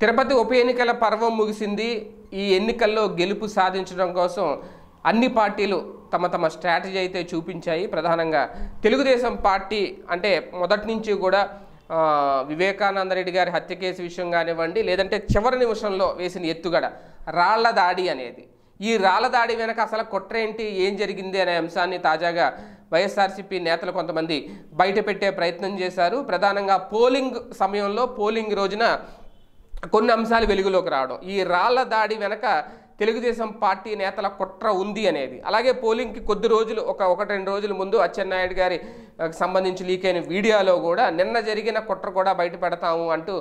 తిరుపతి ఉప ఎన్నికల పర్వం ముగిసింది ఈ ఎన్నికల్లో గెలుపు సాధించడం కోసం అన్ని పార్టీలు తమ తమ స్ట్రాటజీ అయితే చూపించాయి ప్రధానంగా తెలుగుదేశం పార్టీ అంటే మొదటి నుంచి కూడా వివేకానందరెడ్డి గారి హత్య కేసు విషయం కానివ్వండి లేదంటే చివరి నిమిషంలో వేసిన ఎత్తుగడ రాళ్ల దాడి అనేది ఈ రాళ్ల దాడి వెనక అసలు కుట్ర ఏంటి ఏం జరిగింది అనే అంశాన్ని తాజాగా వైఎస్ఆర్సీపీ నేతలు కొంతమంది బయటపెట్టే ప్రయత్నం చేశారు ప్రధానంగా పోలింగ్ సమయంలో పోలింగ్ రోజున కొన్ని అంశాలు వెలుగులోకి రావడం ఈ రాళ్ల దాడి వెనక తెలుగుదేశం పార్టీ నేతల కుట్ర ఉంది అనేది అలాగే పోలింగ్కి కొద్ది రోజులు ఒక ఒకటి రెండు రోజుల ముందు అచ్చెన్నాయుడు గారి సంబంధించి లీక్ అయిన వీడియోలో కూడా నిన్న జరిగిన కుట్ర కూడా బయట పెడతాము అంటూ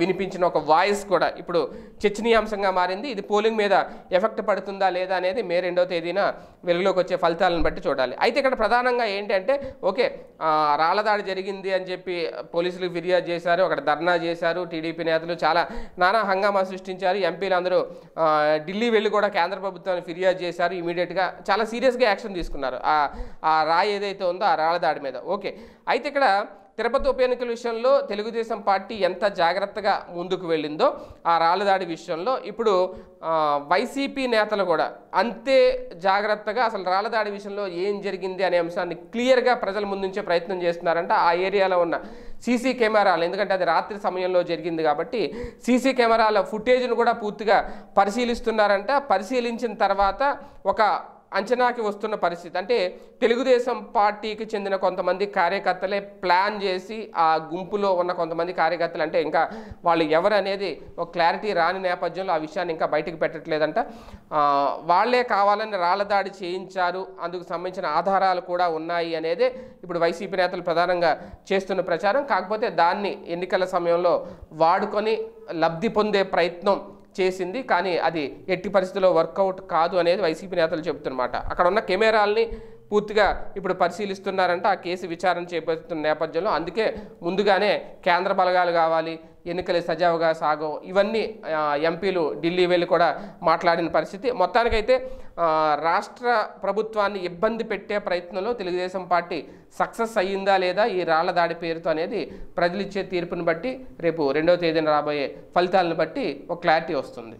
వినిపించిన ఒక వాయిస్ కూడా ఇప్పుడు చర్చనీయాంశంగా మారింది ఇది పోలింగ్ మీద ఎఫెక్ట్ పడుతుందా లేదా అనేది మే రెండో తేదీన వెలుగులోకి వచ్చే ఫలితాలను బట్టి చూడాలి అయితే ఇక్కడ ప్రధానంగా ఏంటంటే ఓకే రాళ్ళదాడి జరిగింది అని చెప్పి పోలీసులకు ఫిర్యాదు చేశారు అక్కడ ధర్నా చేశారు టీడీపీ నేతలు చాలా నానా హంగామా సృష్టించారు ఎంపీలు అందరూ ఢిల్లీ వెళ్ళి కూడా కేంద్ర ప్రభుత్వాన్ని ఫిర్యాదు చేశారు ఇమీడియట్గా చాలా సీరియస్గా యాక్షన్ తీసుకున్నారు ఆ రాయి ఏదైతే ఉందో ఆ రాళ్ళదాడి మీద లేదా ఓకే అయితే ఇక్కడ తిరుపతి ఉప ఎన్నికల విషయంలో తెలుగుదేశం పార్టీ ఎంత జాగ్రత్తగా ముందుకు వెళ్ళిందో ఆ రాళ్ళదాడి విషయంలో ఇప్పుడు వైసీపీ నేతలు కూడా అంతే జాగ్రత్తగా అసలు రాళ్ళదాడి విషయంలో ఏం జరిగింది అనే అంశాన్ని క్లియర్గా ప్రజల ముందుంచే ప్రయత్నం చేస్తున్నారంట ఆ ఏరియాలో ఉన్న సీసీ కెమెరాలు ఎందుకంటే అది రాత్రి సమయంలో జరిగింది కాబట్టి సీసీ కెమెరాల ఫుటేజ్ను కూడా పూర్తిగా పరిశీలిస్తున్నారంట పరిశీలించిన తర్వాత ఒక అంచనాకి వస్తున్న పరిస్థితి అంటే తెలుగుదేశం పార్టీకి చెందిన కొంతమంది కార్యకర్తలే ప్లాన్ చేసి ఆ గుంపులో ఉన్న కొంతమంది కార్యకర్తలు అంటే ఇంకా వాళ్ళు ఎవరనేది ఒక క్లారిటీ రాని నేపథ్యంలో ఆ విషయాన్ని ఇంకా బయటకు పెట్టట్లేదంట వాళ్లే కావాలని దాడి చేయించారు అందుకు సంబంధించిన ఆధారాలు కూడా ఉన్నాయి అనేది ఇప్పుడు వైసీపీ నేతలు ప్రధానంగా చేస్తున్న ప్రచారం కాకపోతే దాన్ని ఎన్నికల సమయంలో వాడుకొని లబ్ధి పొందే ప్రయత్నం చేసింది కానీ అది ఎట్టి పరిస్థితుల్లో వర్కౌట్ కాదు అనేది వైసీపీ నేతలు చెబుతున్నమాట అక్కడ ఉన్న కెమెరాల్ని పూర్తిగా ఇప్పుడు పరిశీలిస్తున్నారంటే ఆ కేసు విచారణ చేపడుతున్న నేపథ్యంలో అందుకే ముందుగానే కేంద్ర బలగాలు కావాలి ఎన్నికలు సజావుగా సాగవు ఇవన్నీ ఎంపీలు ఢిల్లీ వెళ్ళి కూడా మాట్లాడిన పరిస్థితి మొత్తానికైతే రాష్ట్ర ప్రభుత్వాన్ని ఇబ్బంది పెట్టే ప్రయత్నంలో తెలుగుదేశం పార్టీ సక్సెస్ అయ్యిందా లేదా ఈ రాళ్ల దాడి పేరుతో అనేది ప్రజలిచ్చే తీర్పును బట్టి రేపు రెండవ తేదీన రాబోయే ఫలితాలను బట్టి ఒక క్లారిటీ వస్తుంది